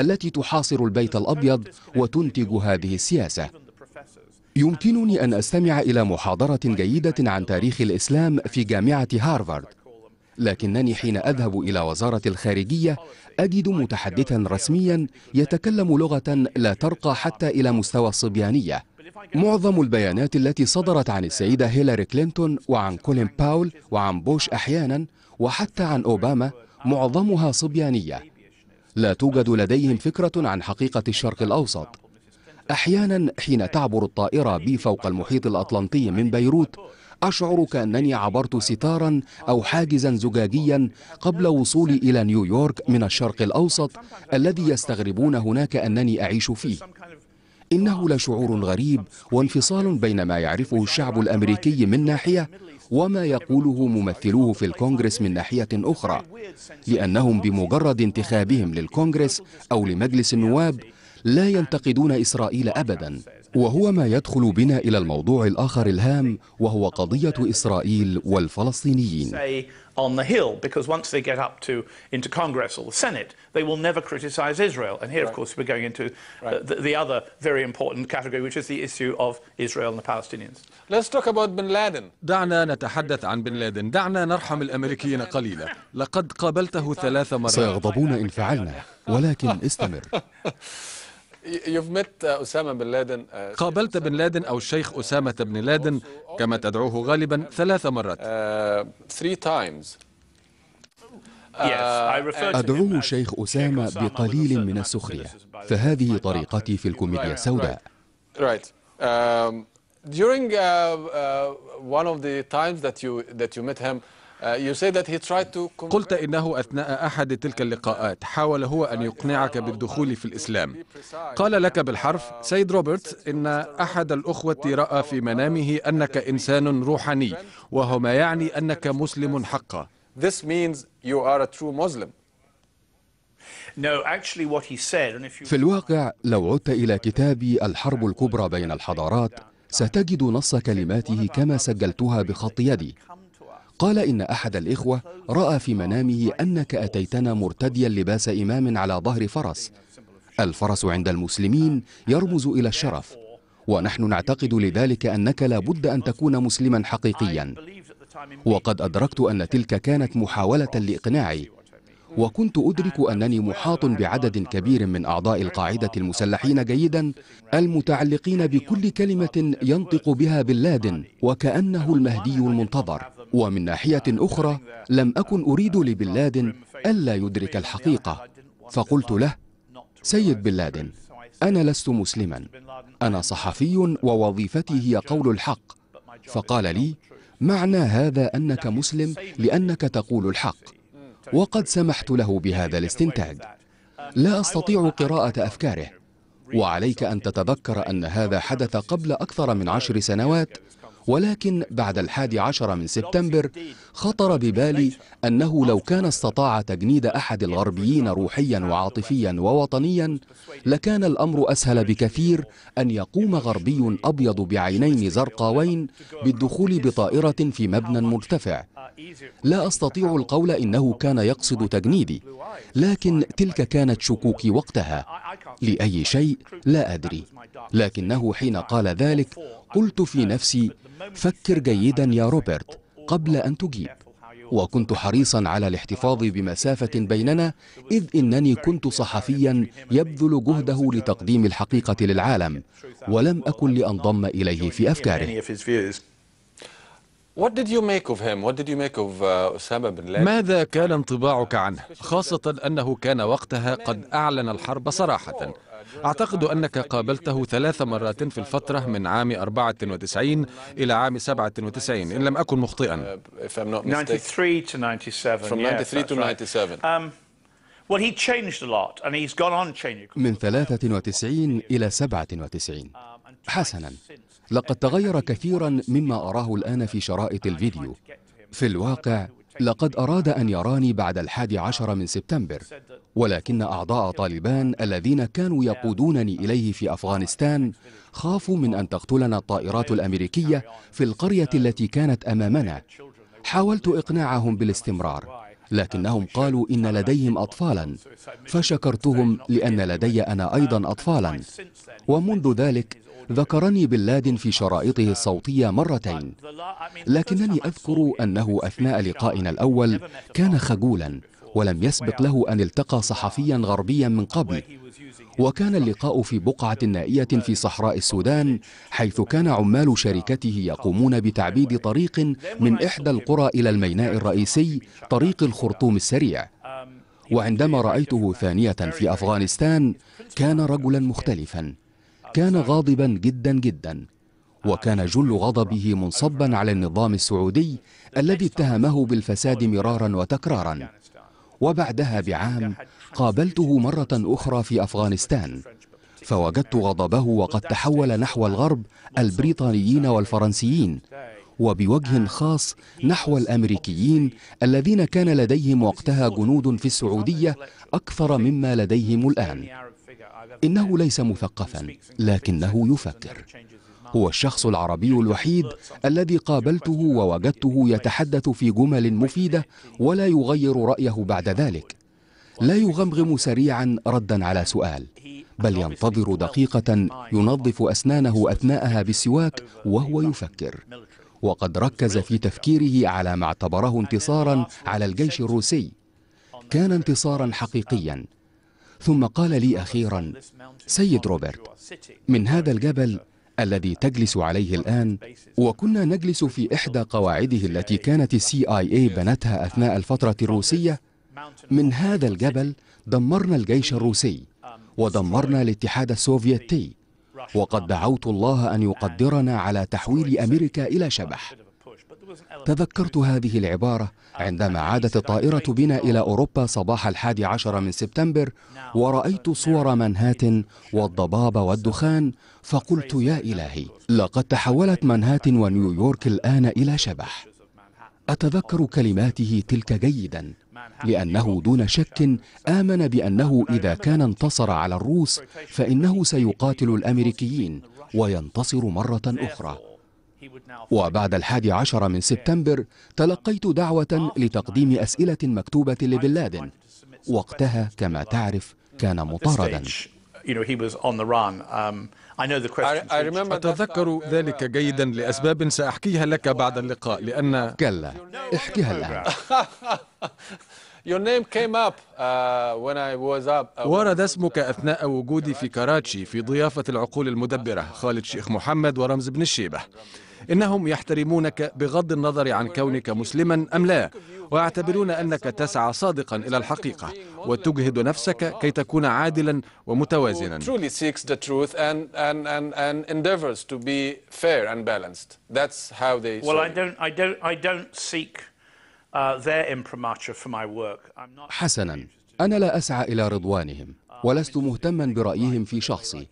التي تحاصر البيت الأبيض وتنتج هذه السياسة يمكنني أن أستمع إلى محاضرة جيدة عن تاريخ الإسلام في جامعة هارفارد لكنني حين أذهب إلى وزارة الخارجية أجد متحدثا رسميا يتكلم لغة لا ترقى حتى إلى مستوى الصبيانية معظم البيانات التي صدرت عن السيدة هيلاري كلينتون وعن كولين باول وعن بوش أحيانا وحتى عن أوباما معظمها صبيانية لا توجد لديهم فكرة عن حقيقة الشرق الأوسط أحيانا حين تعبر الطائرة بي فوق المحيط الأطلنطي من بيروت أشعر كأنني عبرت ستارا أو حاجزا زجاجيا قبل وصولي إلى نيويورك من الشرق الأوسط الذي يستغربون هناك أنني أعيش فيه إنه لشعور غريب وانفصال بين ما يعرفه الشعب الأمريكي من ناحية وما يقوله ممثلوه في الكونغرس من ناحية أخرى لأنهم بمجرد انتخابهم للكونغرس أو لمجلس النواب لا ينتقدون إسرائيل أبدا وهو ما يدخل بنا إلى الموضوع الآخر الهام وهو قضية إسرائيل والفلسطينيين on the Hill, because once they get up to into Congress or the Senate, they will never criticize Israel. And here, right. of course, we're going into uh, right. the, the, other very important category, which is the issue of Israel and the Palestinians. Let's talk about bin Laden. دعنا نتحدث عن بن لادن، دعنا نرحم الأمريكيين قليلا. لقد قابلته ثلاث مرات. سيغضبون إن فعلنا، ولكن استمر. Uh, uh, قابلت بن لادن أو الشيخ أسامة بن لادن كما تدعوه غالبا ثلاث مرات. Uh, أدعوه الشيخ أسامة بقليل من السخرية فهذه طريقتي في الكوميديا السوداء um, during uh, uh, one of the times that you that you met him, Uh, قلت إنه أثناء أحد تلك اللقاءات حاول هو أن يقنعك بالدخول في الإسلام قال لك بالحرف سيد روبرتس إن أحد الأخوة رأى في منامه أنك إنسان روحاني وهو ما يعني أنك مسلم حقا في الواقع لو عدت إلى كتابي الحرب الكبرى بين الحضارات ستجد نص كلماته كما سجلتها بخط يدي قال إن أحد الإخوة رأى في منامه أنك أتيتنا مرتديا لباس إمام على ظهر فرس الفرس عند المسلمين يرمز إلى الشرف ونحن نعتقد لذلك أنك لا بد أن تكون مسلما حقيقيا وقد أدركت أن تلك كانت محاولة لإقناعي وكنت أدرك أنني محاط بعدد كبير من أعضاء القاعدة المسلحين جيدا المتعلقين بكل كلمة ينطق بها بن لادن وكأنه المهدي المنتظر ومن ناحية أخرى لم أكن أريد لبلاد ألا يدرك الحقيقة فقلت له سيد بلاد أنا لست مسلما أنا صحفي ووظيفتي هي قول الحق فقال لي معنى هذا أنك مسلم لأنك تقول الحق وقد سمحت له بهذا الاستنتاج لا أستطيع قراءة أفكاره وعليك أن تتذكر أن هذا حدث قبل أكثر من عشر سنوات ولكن بعد الحادي عشر من سبتمبر خطر ببالي أنه لو كان استطاع تجنيد أحد الغربيين روحيا وعاطفيا ووطنيا لكان الأمر أسهل بكثير أن يقوم غربي أبيض بعينين زرقاوين بالدخول بطائرة في مبنى مرتفع لا أستطيع القول إنه كان يقصد تجنيدي لكن تلك كانت شكوكي وقتها لأي شيء لا أدري لكنه حين قال ذلك قلت في نفسي فكر جيدا يا روبرت قبل أن تجيب وكنت حريصا على الاحتفاظ بمسافة بيننا إذ إنني كنت صحفيا يبذل جهده لتقديم الحقيقة للعالم ولم أكن لأنضم إليه في أفكاره What did you make of him? What did you make of uh, Osama bin Laden? ماذا كان انطباعك عنه؟ خاصة أنه كان وقتها قد أعلن الحرب صراحة أعتقد أنك قابلته ثلاث مرات في الفترة من عام 94 إلى عام 97 إن لم أكن مخطئا 93 uh, to 97 From 93 to 97 um, من 93 إلى 97 حسنا لقد تغير كثيرا مما أراه الآن في شرائط الفيديو في الواقع لقد أراد أن يراني بعد الحادي عشر من سبتمبر ولكن أعضاء طالبان الذين كانوا يقودونني إليه في أفغانستان خافوا من أن تقتلنا الطائرات الأمريكية في القرية التي كانت أمامنا حاولت إقناعهم بالاستمرار لكنهم قالوا إن لديهم أطفالا فشكرتهم لأن لدي أنا أيضا أطفالا ومنذ ذلك ذكرني بن لادن في شرائطه الصوتية مرتين لكنني أذكر أنه أثناء لقائنا الأول كان خجولا ولم يسبق له أن التقى صحفيا غربيا من قبل وكان اللقاء في بقعة نائية في صحراء السودان حيث كان عمال شركته يقومون بتعبيد طريق من إحدى القرى إلى الميناء الرئيسي طريق الخرطوم السريع وعندما رأيته ثانية في أفغانستان كان رجلا مختلفا كان غاضبا جدا جدا وكان جل غضبه منصبا على النظام السعودي الذي اتهمه بالفساد مرارا وتكرارا وبعدها بعام قابلته مرة أخرى في أفغانستان فوجدت غضبه وقد تحول نحو الغرب البريطانيين والفرنسيين وبوجه خاص نحو الامريكيين الذين كان لديهم وقتها جنود في السعوديه اكثر مما لديهم الان إنه ليس مثقفا لكنه يفكر هو الشخص العربي الوحيد الذي قابلته ووجدته يتحدث في جمل مفيدة ولا يغير رأيه بعد ذلك لا يغمغم سريعا ردا على سؤال بل ينتظر دقيقة ينظف أسنانه أثناءها بالسواك وهو يفكر وقد ركز في تفكيره على ما اعتبره انتصارا على الجيش الروسي كان انتصارا حقيقيا ثم قال لي أخيرا سيد روبرت من هذا الجبل الذي تجلس عليه الآن وكنا نجلس في إحدى قواعده التي كانت السي آي اي بنتها أثناء الفترة الروسية من هذا الجبل دمرنا الجيش الروسي ودمرنا الاتحاد السوفيتي وقد دعوت الله أن يقدرنا على تحويل أمريكا إلى شبح تذكرت هذه العبارة عندما عادت الطائرة بنا إلى أوروبا صباح الحادي عشر من سبتمبر ورأيت صور منهاتن والضباب والدخان فقلت يا إلهي لقد تحولت منهاتن ونيويورك الآن إلى شبح أتذكر كلماته تلك جيدا لأنه دون شك آمن بأنه إذا كان انتصر على الروس فإنه سيقاتل الأمريكيين وينتصر مرة أخرى وبعد الحادي عشر من سبتمبر تلقيت دعوة لتقديم أسئلة مكتوبة لبن لادن وقتها كما تعرف كان مطاردا أتذكر ذلك جيدا لأسباب سأحكيها لك بعد اللقاء لأن كلا احكيها الآن Your name came up uh, when I was up. Uh, ورد اسمك أثناء وجودي في كراتشي في ضيافة العقول المدبرة خالد شيخ محمد ورمز بن الشيبة إنهم يحترمونك بغض النظر عن كونك مسلما أم لا ويعتبرون أنك تسعى صادقا إلى الحقيقة وتجهد نفسك كي تكون عادلا ومتوازنا حسنا أنا لا أسعى إلى رضوانهم ولست مهتما برأيهم في شخصي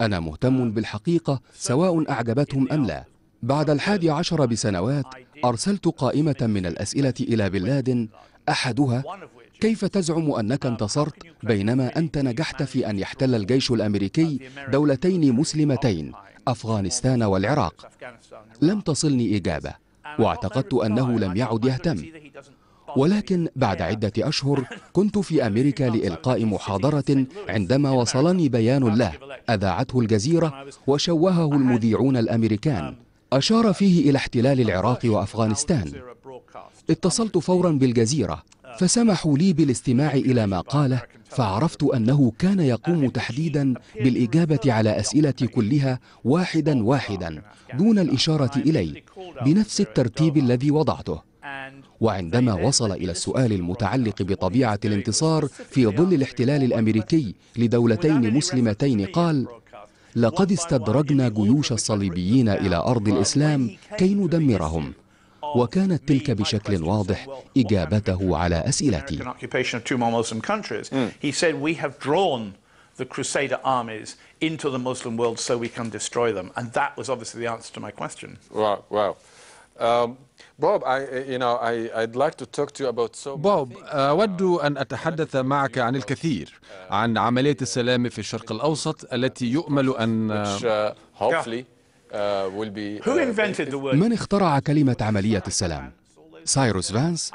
أنا مهتم بالحقيقة سواء أعجبتهم أم لا بعد الحادي عشر بسنوات أرسلت قائمة من الأسئلة إلى بن لادن أحدها كيف تزعم أنك انتصرت بينما أنت نجحت في أن يحتل الجيش الأمريكي دولتين مسلمتين أفغانستان والعراق لم تصلني إجابة واعتقدت أنه لم يعد يهتم ولكن بعد عدة أشهر كنت في أمريكا لإلقاء محاضرة عندما وصلني بيان له أذاعته الجزيرة وشوهه المذيعون الأمريكان أشار فيه إلى احتلال العراق وأفغانستان اتصلت فورا بالجزيرة فسمحوا لي بالاستماع إلى ما قاله فعرفت أنه كان يقوم تحديدا بالإجابة على أسئلة كلها واحدا واحدا دون الإشارة إلي بنفس الترتيب الذي وضعته وعندما وصل إلى السؤال المتعلق بطبيعة الانتصار في ظل الاحتلال الأمريكي لدولتين مسلمتين قال لقد استدرجنا جيوش الصليبيين إلى أرض الإسلام كي ندمرهم وكانت تلك بشكل واضح إجابته على أسئلتي the Crusader armies into the Muslim world so we can destroy them. And that was obviously the answer to my question. Wow, wow. Um, بوب uh, أود أن أتحدث معك عن الكثير uh, عن عملية السلام في الشرق الأوسط التي يؤمل أن uh, من اخترع كلمة عملية السلام؟ سايروس فانس؟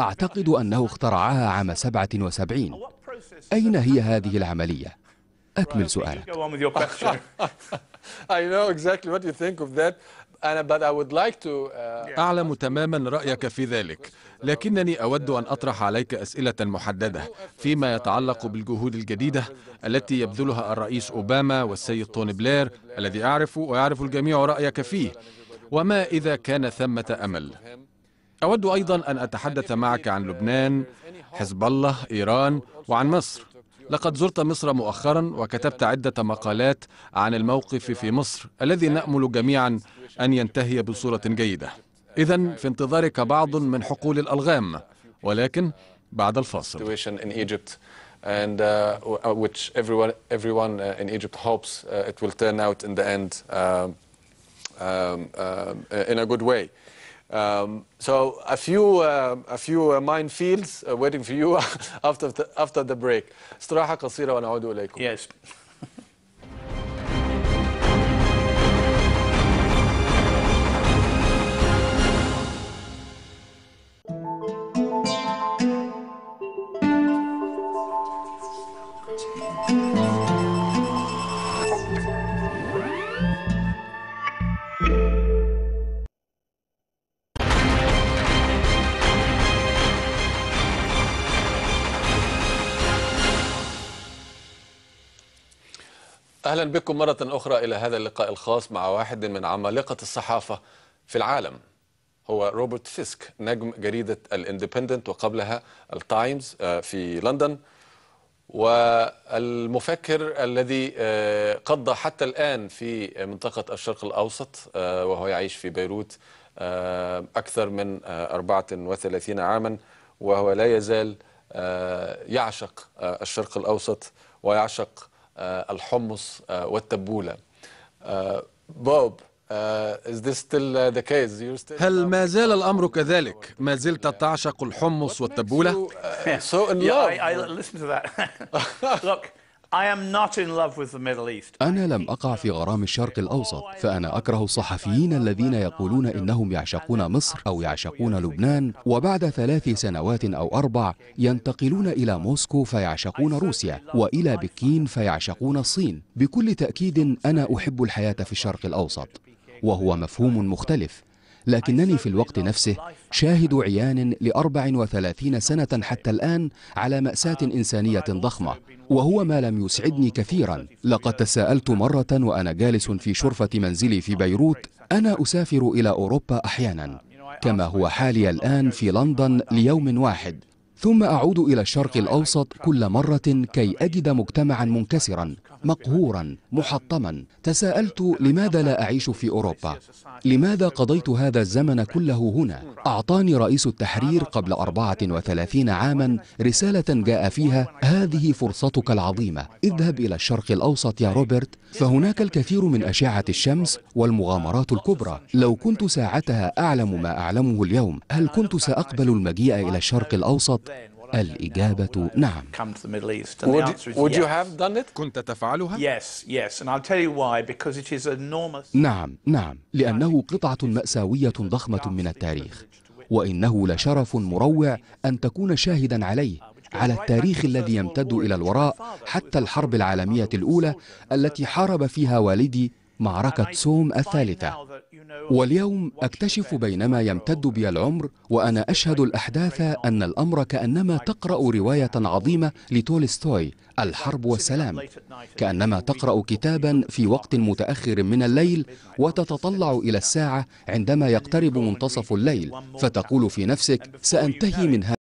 أعتقد أنه اخترعها عام 77 أين هي هذه العملية؟ أكمل سؤالك Uh, أعلم تماما رأيك في ذلك لكنني أود أن أطرح عليك أسئلة محددة فيما يتعلق بالجهود الجديدة التي يبذلها الرئيس أوباما والسيد توني بلير الذي أعرفه ويعرف الجميع رأيك فيه وما إذا كان ثمة أمل أود أيضا أن أتحدث معك عن لبنان حزب الله إيران وعن مصر لقد زرت مصر مؤخرا وكتبت عدة مقالات عن الموقف في مصر الذي نأمل جميعا أن ينتهي بصورة جيدة إذا في انتظارك بعض من حقول الألغام ولكن بعد الفاصل and uh, uh, which everyone everyone uh, in Egypt hopes uh, it will turn out in the end um, um, um uh, in a good way. Um, so a few, uh, a few uh, minefields uh, waiting for you after, the, after the break. استراحة قصيرة ونعود إليكم. Yes. أهلا بكم مرة أخرى إلى هذا اللقاء الخاص مع واحد من عمالقة الصحافة في العالم هو روبرت فيسك نجم جريدة الاندبندنت وقبلها التايمز آه، في لندن والمفكر الذي آه، قضى حتى الآن في منطقة الشرق الأوسط آه، وهو يعيش في بيروت أكثر من 34 عاما وهو لا يزال يعشق الشرق الأوسط ويعشق آه، الحمص آه، والتبولة آه، بوب uh, هل ما زال الأمر كذلك؟ ما زلت تعشق الحمص والتبولة؟ uh, أنا لم أقع في غرام الشرق الأوسط فأنا أكره الصحفيين الذين يقولون إنهم يعشقون مصر أو يعشقون لبنان وبعد ثلاث سنوات أو أربع ينتقلون إلى موسكو فيعشقون روسيا وإلى بكين فيعشقون الصين بكل تأكيد أنا أحب الحياة في الشرق الأوسط وهو مفهوم مختلف لكنني في الوقت نفسه شاهد عيان لأربع وثلاثين سنة حتى الآن على مأساة إنسانية ضخمة وهو ما لم يسعدني كثيرا لقد تساءلت مرة وأنا جالس في شرفة منزلي في بيروت أنا أسافر إلى أوروبا أحيانا كما هو حالي الآن في لندن ليوم واحد ثم أعود إلى الشرق الأوسط كل مرة كي أجد مجتمعا منكسرا مقهورا محطما تساءلت لماذا لا أعيش في أوروبا لماذا قضيت هذا الزمن كله هنا أعطاني رئيس التحرير قبل 34 عاما رسالة جاء فيها هذه فرصتك العظيمة اذهب إلى الشرق الأوسط يا روبرت فهناك الكثير من أشعة الشمس والمغامرات الكبرى لو كنت ساعتها أعلم ما أعلمه اليوم هل كنت سأقبل المجيء إلى الشرق الأوسط الإجابة نعم Would you have done it? كنت تفعلها؟ نعم نعم لأنه قطعة مأساوية ضخمة من التاريخ وإنه لشرف مروع أن تكون شاهدا عليه على التاريخ الذي يمتد إلى الوراء حتى الحرب العالمية الأولى التي حارب فيها والدي معركة سوم الثالثة واليوم أكتشف بينما يمتد بي العمر وأنا أشهد الأحداث أن الأمر كأنما تقرأ رواية عظيمة لتولستوي الحرب والسلام كأنما تقرأ كتابا في وقت متأخر من الليل وتتطلع إلى الساعة عندما يقترب منتصف الليل فتقول في نفسك سأنتهي من هذا